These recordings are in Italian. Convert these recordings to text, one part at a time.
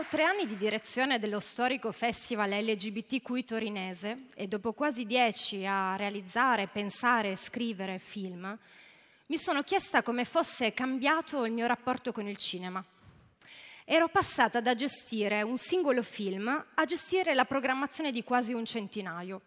Dopo tre anni di direzione dello storico festival LGBTQI torinese e dopo quasi dieci a realizzare, pensare, e scrivere film, mi sono chiesta come fosse cambiato il mio rapporto con il cinema. Ero passata da gestire un singolo film a gestire la programmazione di quasi un centinaio.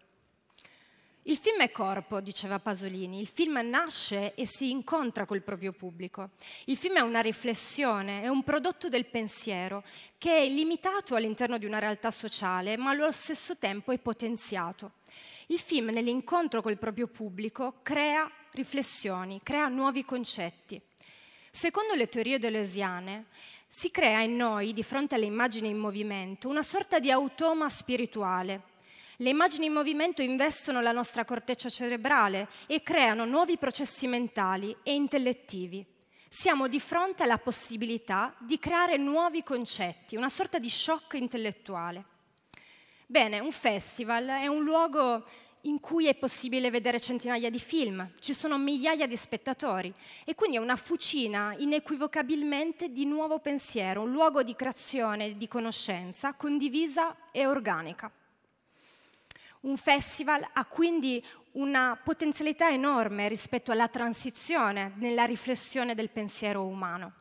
Il film è corpo, diceva Pasolini, il film nasce e si incontra col proprio pubblico. Il film è una riflessione, è un prodotto del pensiero che è limitato all'interno di una realtà sociale, ma allo stesso tempo è potenziato. Il film nell'incontro col proprio pubblico crea riflessioni, crea nuovi concetti. Secondo le teorie delesiane, si crea in noi, di fronte alle immagini in movimento, una sorta di automa spirituale, le immagini in movimento investono la nostra corteccia cerebrale e creano nuovi processi mentali e intellettivi. Siamo di fronte alla possibilità di creare nuovi concetti, una sorta di shock intellettuale. Bene, un festival è un luogo in cui è possibile vedere centinaia di film, ci sono migliaia di spettatori e quindi è una fucina inequivocabilmente di nuovo pensiero, un luogo di creazione, di conoscenza condivisa e organica. Un festival ha quindi una potenzialità enorme rispetto alla transizione nella riflessione del pensiero umano.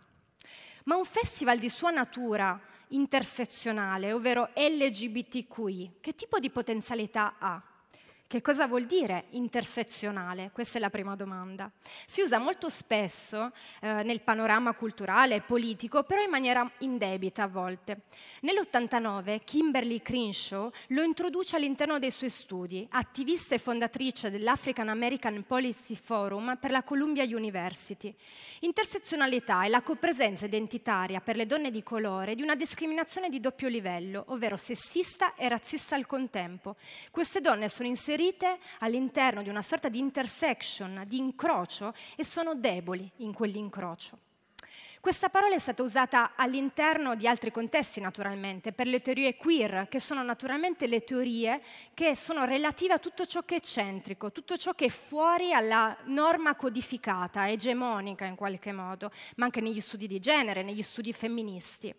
Ma un festival di sua natura intersezionale, ovvero LGBTQI, che tipo di potenzialità ha? Che cosa vuol dire intersezionale? Questa è la prima domanda. Si usa molto spesso eh, nel panorama culturale e politico, però in maniera indebita a volte. Nell'89 Kimberly Crenshaw lo introduce all'interno dei suoi studi, attivista e fondatrice dell'African American Policy Forum per la Columbia University. Intersezionalità è la copresenza identitaria per le donne di colore di una discriminazione di doppio livello, ovvero sessista e razzista al contempo. Queste donne sono inserite inserite all'interno di una sorta di intersection, di incrocio, e sono deboli in quell'incrocio. Questa parola è stata usata all'interno di altri contesti, naturalmente, per le teorie queer, che sono naturalmente le teorie che sono relative a tutto ciò che è centrico, tutto ciò che è fuori alla norma codificata, egemonica in qualche modo, ma anche negli studi di genere, negli studi femministi.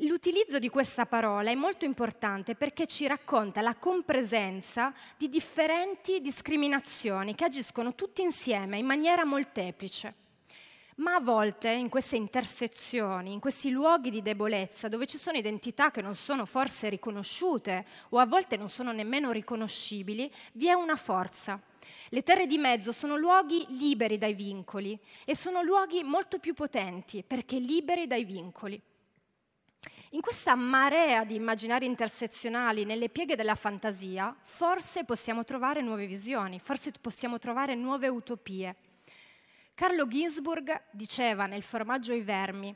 L'utilizzo di questa parola è molto importante perché ci racconta la compresenza di differenti discriminazioni che agiscono tutte insieme in maniera molteplice. Ma a volte in queste intersezioni, in questi luoghi di debolezza, dove ci sono identità che non sono forse riconosciute o a volte non sono nemmeno riconoscibili, vi è una forza. Le terre di mezzo sono luoghi liberi dai vincoli e sono luoghi molto più potenti perché liberi dai vincoli. In questa marea di immaginari intersezionali, nelle pieghe della fantasia, forse possiamo trovare nuove visioni, forse possiamo trovare nuove utopie. Carlo Ginsburg diceva nel formaggio ai vermi,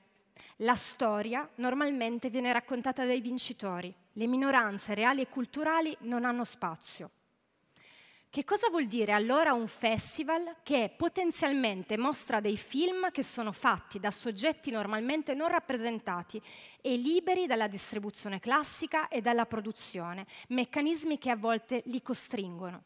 la storia normalmente viene raccontata dai vincitori, le minoranze reali e culturali non hanno spazio. Che cosa vuol dire allora un festival che potenzialmente mostra dei film che sono fatti da soggetti normalmente non rappresentati e liberi dalla distribuzione classica e dalla produzione, meccanismi che a volte li costringono?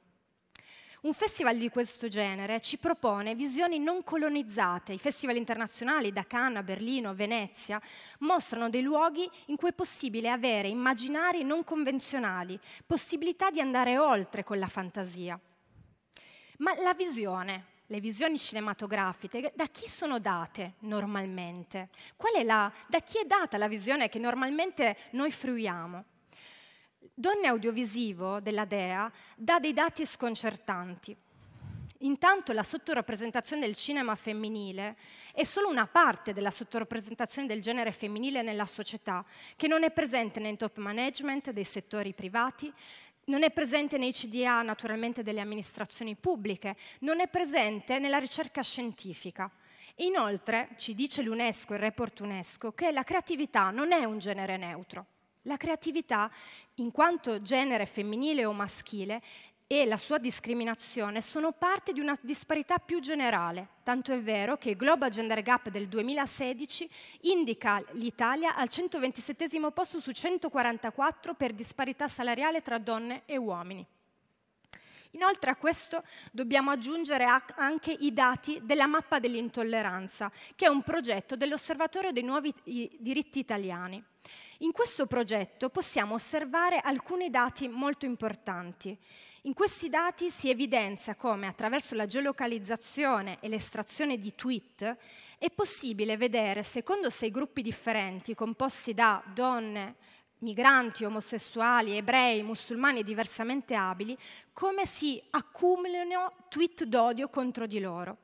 Un festival di questo genere ci propone visioni non colonizzate. I festival internazionali da Cannes a Berlino a Venezia mostrano dei luoghi in cui è possibile avere immaginari non convenzionali, possibilità di andare oltre con la fantasia. Ma la visione, le visioni cinematografiche, da chi sono date normalmente? La, da chi è data la visione che normalmente noi fruiamo? Donne Audiovisivo della DEA dà dei dati sconcertanti. Intanto la sottorappresentazione del cinema femminile è solo una parte della sottorappresentazione del genere femminile nella società, che non è presente nel top management dei settori privati, non è presente nei CDA naturalmente delle amministrazioni pubbliche, non è presente nella ricerca scientifica. Inoltre, ci dice l'UNESCO, il report UNESCO, che la creatività non è un genere neutro. La creatività, in quanto genere femminile o maschile, e la sua discriminazione sono parte di una disparità più generale, tanto è vero che il Global Gender Gap del 2016 indica l'Italia al 127 posto su 144 per disparità salariale tra donne e uomini. Inoltre a questo dobbiamo aggiungere anche i dati della mappa dell'intolleranza, che è un progetto dell'Osservatorio dei nuovi diritti italiani. In questo progetto possiamo osservare alcuni dati molto importanti. In questi dati si evidenzia come attraverso la geolocalizzazione e l'estrazione di tweet è possibile vedere, secondo sei gruppi differenti composti da donne, migranti, omosessuali, ebrei, musulmani e diversamente abili, come si accumulino tweet d'odio contro di loro.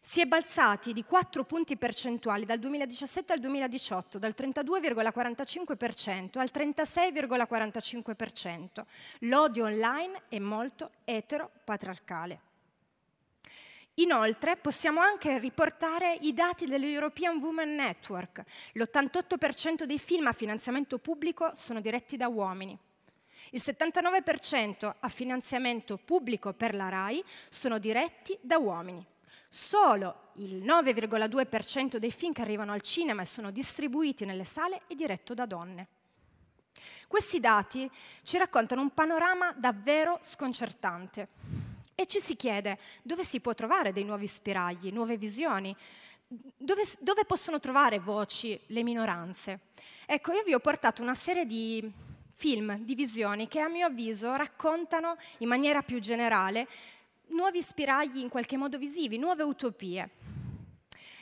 Si è balzati di 4 punti percentuali dal 2017 al 2018, dal 32,45% al 36,45%. L'odio online è molto eteropatriarcale. Inoltre possiamo anche riportare i dati dell'European Women Network. L'88% dei film a finanziamento pubblico sono diretti da uomini. Il 79% a finanziamento pubblico per la RAI sono diretti da uomini. Solo il 9,2% dei film che arrivano al cinema e sono distribuiti nelle sale è diretto da donne. Questi dati ci raccontano un panorama davvero sconcertante. E ci si chiede dove si può trovare dei nuovi spiragli, nuove visioni, dove, dove possono trovare voci le minoranze. Ecco, io vi ho portato una serie di film, di visioni che a mio avviso raccontano in maniera più generale nuovi spiragli in qualche modo visivi, nuove utopie.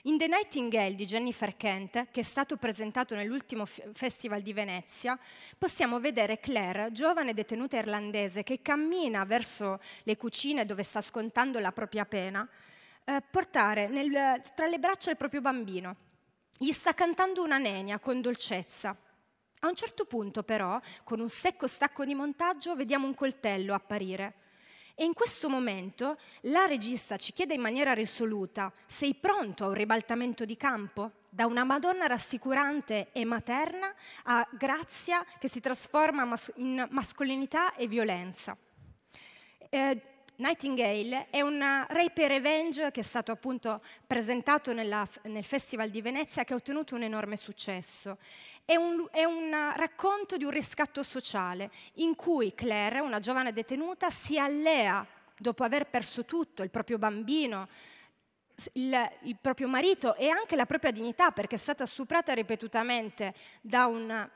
In The Nightingale di Jennifer Kent, che è stato presentato nell'ultimo Festival di Venezia, possiamo vedere Claire, giovane detenuta irlandese che cammina verso le cucine dove sta scontando la propria pena, eh, portare nel, tra le braccia il proprio bambino. Gli sta cantando una nenia con dolcezza. A un certo punto, però, con un secco stacco di montaggio, vediamo un coltello apparire. E in questo momento la regista ci chiede in maniera risoluta, sei pronto a un ribaltamento di campo? Da una Madonna rassicurante e materna a grazia che si trasforma in mascolinità e violenza. Eh, Nightingale è un rape revenge che è stato appunto presentato nella, nel Festival di Venezia che ha ottenuto un enorme successo. È un, è un, racconto di un riscatto sociale in cui Claire, una giovane detenuta, si allea dopo aver perso tutto, il proprio bambino, il, il proprio marito e anche la propria dignità perché è stata stuprata ripetutamente da un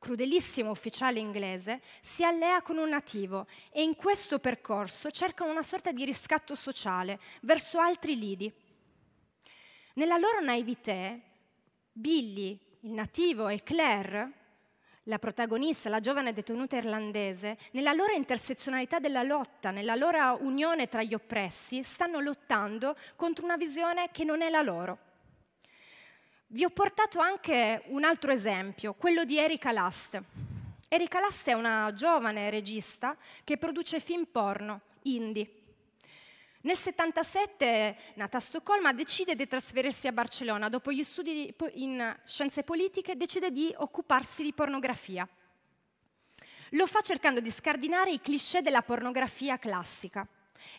crudelissimo ufficiale inglese, si allea con un nativo e in questo percorso cercano una sorta di riscatto sociale verso altri lidi. Nella loro naivete, Billy, il nativo, e Claire, la protagonista, la giovane detenuta irlandese, nella loro intersezionalità della lotta, nella loro unione tra gli oppressi, stanno lottando contro una visione che non è la loro. Vi ho portato anche un altro esempio, quello di Erika Last. Erika Last è una giovane regista che produce film porno, indie. Nel 77, nata a Stoccolma, decide di trasferirsi a Barcellona. Dopo gli studi in scienze politiche, decide di occuparsi di pornografia. Lo fa cercando di scardinare i cliché della pornografia classica.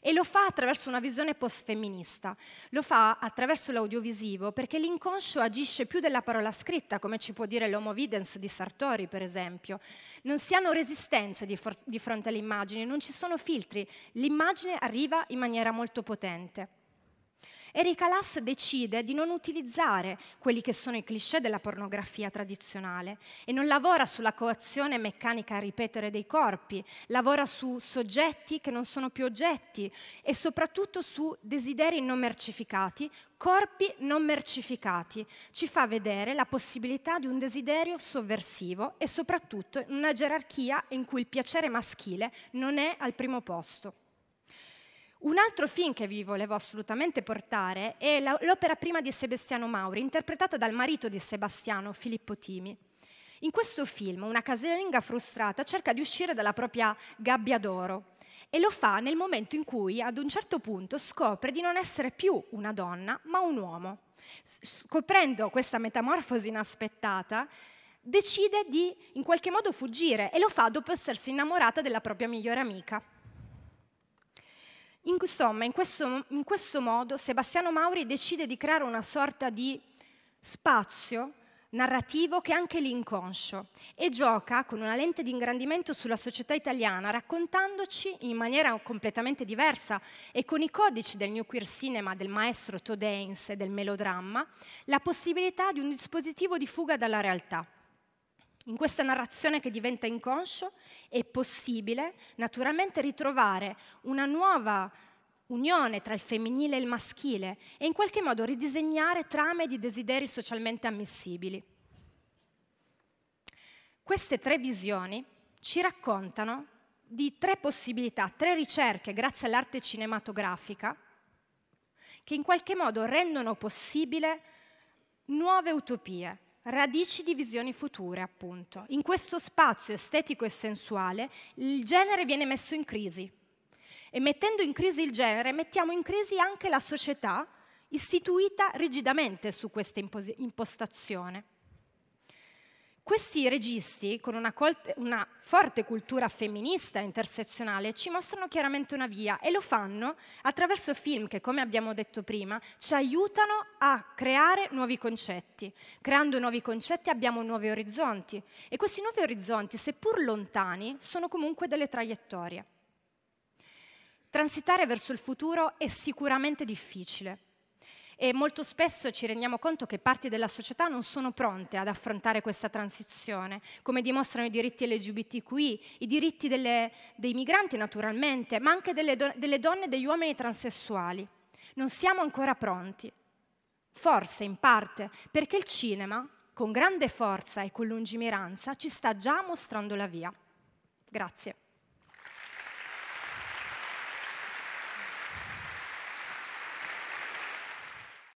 E lo fa attraverso una visione post-femminista, lo fa attraverso l'audiovisivo perché l'inconscio agisce più della parola scritta, come ci può dire l'Homo Videns di Sartori, per esempio. Non si hanno resistenze di, di fronte alle immagini, non ci sono filtri, l'immagine arriva in maniera molto potente. Erika Lass decide di non utilizzare quelli che sono i cliché della pornografia tradizionale e non lavora sulla coazione meccanica a ripetere dei corpi, lavora su soggetti che non sono più oggetti e soprattutto su desideri non mercificati, corpi non mercificati. Ci fa vedere la possibilità di un desiderio sovversivo e soprattutto una gerarchia in cui il piacere maschile non è al primo posto. Un altro film che vi volevo assolutamente portare è l'opera prima di Sebastiano Mauri, interpretata dal marito di Sebastiano, Filippo Timi. In questo film una casalinga frustrata cerca di uscire dalla propria gabbia d'oro e lo fa nel momento in cui ad un certo punto scopre di non essere più una donna ma un uomo. Scoprendo questa metamorfosi inaspettata, decide di in qualche modo fuggire e lo fa dopo essersi innamorata della propria migliore amica. Insomma, in questo, in questo modo Sebastiano Mauri decide di creare una sorta di spazio narrativo che è anche l'inconscio e gioca con una lente di ingrandimento sulla società italiana raccontandoci in maniera completamente diversa e con i codici del New Queer Cinema del maestro Todd Haynes e del melodramma la possibilità di un dispositivo di fuga dalla realtà. In questa narrazione che diventa inconscio è possibile naturalmente ritrovare una nuova unione tra il femminile e il maschile e in qualche modo ridisegnare trame di desideri socialmente ammissibili. Queste tre visioni ci raccontano di tre possibilità, tre ricerche grazie all'arte cinematografica che in qualche modo rendono possibile nuove utopie, Radici di visioni future, appunto. In questo spazio estetico e sensuale il genere viene messo in crisi. E mettendo in crisi il genere, mettiamo in crisi anche la società istituita rigidamente su questa impostazione. Questi registi, con una, una, forte cultura femminista intersezionale, ci mostrano chiaramente una via e lo fanno attraverso film che, come abbiamo detto prima, ci aiutano a creare nuovi concetti. Creando nuovi concetti abbiamo nuovi orizzonti e questi nuovi orizzonti, seppur lontani, sono comunque delle traiettorie. Transitare verso il futuro è sicuramente difficile, e molto spesso ci rendiamo conto che parti della società non sono pronte ad affrontare questa transizione, come dimostrano i diritti LGBTQI, i diritti delle, dei migranti naturalmente, ma anche delle, delle donne e degli uomini transessuali. Non siamo ancora pronti. Forse in parte perché il cinema, con grande forza e con lungimiranza, ci sta già mostrando la via. Grazie.